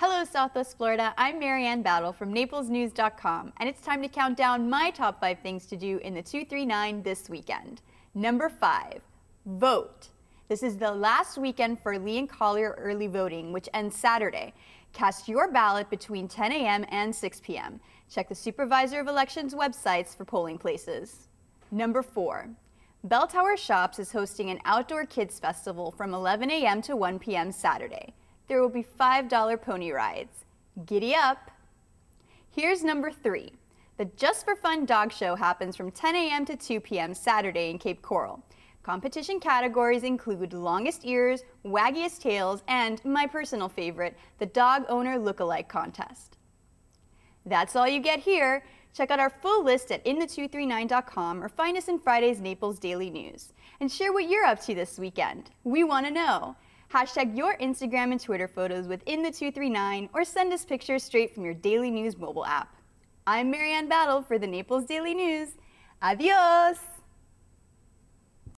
Hello, Southwest Florida. I'm Marianne Battle from NaplesNews.com, and it's time to count down my top five things to do in the 239 this weekend. Number five, vote. This is the last weekend for Lee and Collier early voting, which ends Saturday. Cast your ballot between 10 a.m. and 6 p.m. Check the Supervisor of Elections websites for polling places. Number four, Bell Tower Shops is hosting an outdoor kids festival from 11 a.m. to 1 p.m. Saturday there will be $5 pony rides. Giddy up! Here's number three. The Just for Fun Dog Show happens from 10 a.m. to 2 p.m. Saturday in Cape Coral. Competition categories include longest ears, waggiest tails, and my personal favorite, the dog owner look-alike contest. That's all you get here. Check out our full list at inthe239.com or find us in Friday's Naples Daily News. And share what you're up to this weekend. We want to know. Hashtag your Instagram and Twitter photos within the 239 or send us pictures straight from your Daily News mobile app. I'm Marianne Battle for the Naples Daily News. Adios!